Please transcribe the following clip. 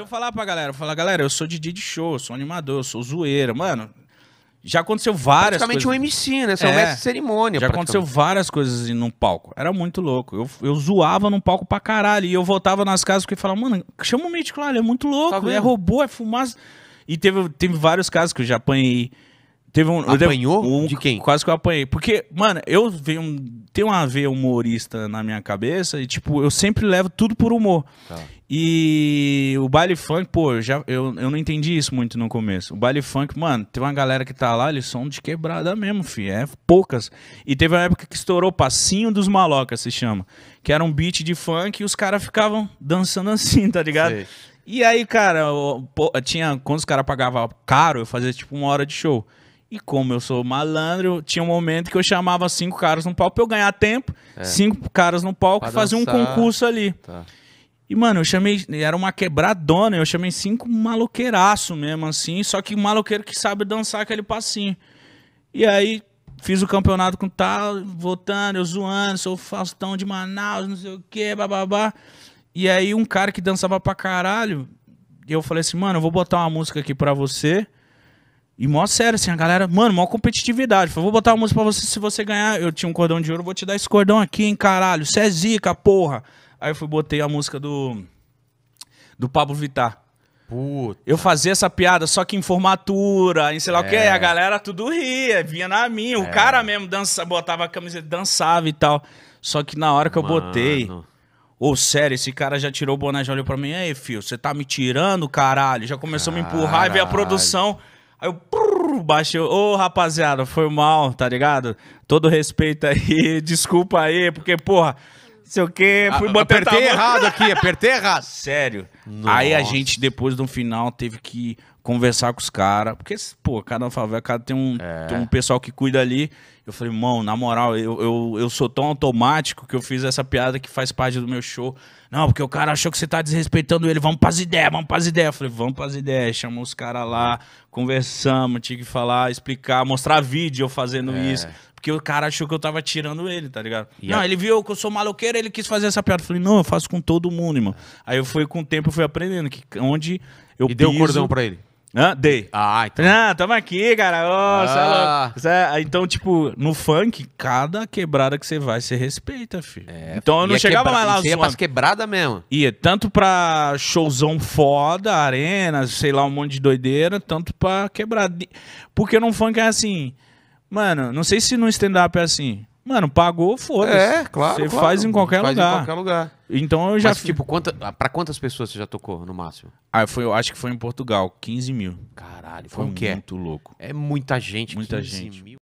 eu falar pra galera, eu falar, galera, eu sou DJ de show, sou animador, sou zoeira, mano. Já aconteceu várias coisas. Praticamente um MC, né? Você é, é um mestre de cerimônia. Já aconteceu várias coisas num palco. Era muito louco. Eu, eu zoava num palco pra caralho. E eu voltava nas casas porque falava, mano, chama o mítico lá, ele é muito louco. Tá é robô, é fumaça. E teve, teve vários casos que eu já apanhei Teve um, Apanhou? um, de quem? Quase que eu apanhei. Porque, mano, eu venho, um, uma veia humorista na minha cabeça e, tipo, eu sempre levo tudo por humor. Tá. E o baile funk, pô, eu, já, eu, eu não entendi isso muito no começo. O baile funk, mano, tem uma galera que tá lá, eles são de quebrada mesmo, fi. É poucas. E teve uma época que estourou Passinho dos Malocas, se chama. Que era um beat de funk e os caras ficavam dançando assim, tá ligado? Sei. E aí, cara, eu, pô, tinha, quando os caras pagavam caro, eu fazia tipo uma hora de show. E como eu sou malandro, tinha um momento que eu chamava cinco caras no palco pra eu ganhar tempo, é. cinco caras no palco e fazia um concurso ali. Tá. E, mano, eu chamei. Era uma quebradona, eu chamei cinco maloqueiraço mesmo, assim, só que maloqueiro que sabe dançar aquele passinho. E aí, fiz o campeonato com tal, votando, eu zoando, sou o Faustão de Manaus, não sei o quê, bababá. E aí, um cara que dançava pra caralho, eu falei assim, mano, eu vou botar uma música aqui pra você e mó sério, assim, a galera, mano, mó competitividade. Falei, vou botar uma música pra você, se você ganhar, eu tinha um cordão de ouro, vou te dar esse cordão aqui, hein, caralho. Cê é zica, porra. Aí eu fui, botei a música do. Do Pablo Vittar. Puta. Eu fazia essa piada só que em formatura, em sei lá é. o que, a galera tudo ria, vinha na minha. O é. cara mesmo dança, botava a camiseta, dançava e tal. Só que na hora que Mano. eu botei. Ô, oh, sério, esse cara já tirou o boné, já olhou pra mim. Ei, filho, você tá me tirando, caralho? Já começou caralho. a me empurrar e veio a produção eu brrr, baixei, ô oh, rapaziada, foi mal, tá ligado? Todo respeito aí, desculpa aí, porque, porra, sei o quê, ah, fui botar. Apertei errado aqui, apertei errado. Sério. Nossa. Aí a gente, depois do final, teve que conversar com os caras. Porque, pô, cada favela, cada tem um, é. tem um pessoal que cuida ali. Eu falei, mano, na moral, eu, eu, eu sou tão automático que eu fiz essa piada que faz parte do meu show. Não, porque o cara achou que você tá desrespeitando ele. Vamos pras ideias, vamos pras ideias. Eu falei, vamos pras ideias. Chamou os caras lá, conversamos, tinha que falar, explicar, mostrar vídeo eu fazendo é. isso. Porque o cara achou que eu tava tirando ele, tá ligado? E não, a... ele viu que eu sou maloqueiro, ele quis fazer essa piada. Eu falei, não, eu faço com todo mundo, irmão. É. Aí eu fui, com o tempo, eu fui aprendendo que onde eu e piso... deu o cordão pra ele? Hã? Dei. Ah, então. Ah, tamo aqui, cara. Oh, ah. sei é, Então, tipo, no funk, cada quebrada que você vai, você respeita, filho. É, então eu não é chegava mais lá. Você ia pra quebrada mesmo. Ia, tanto pra showzão foda, arena, sei lá, um monte de doideira, tanto pra quebrada. Porque no funk é assim. Mano, não sei se no stand-up é assim. Mano, pagou, foda-se. É, claro. Você claro, faz, em qualquer, faz em qualquer lugar. Então eu já. Mas, tipo, quanta, ah, pra quantas pessoas você já tocou no máximo? Ah, foi, eu acho que foi em Portugal, 15 mil. Caralho, foi, foi um é? muito louco. É muita gente, muita gente. mil.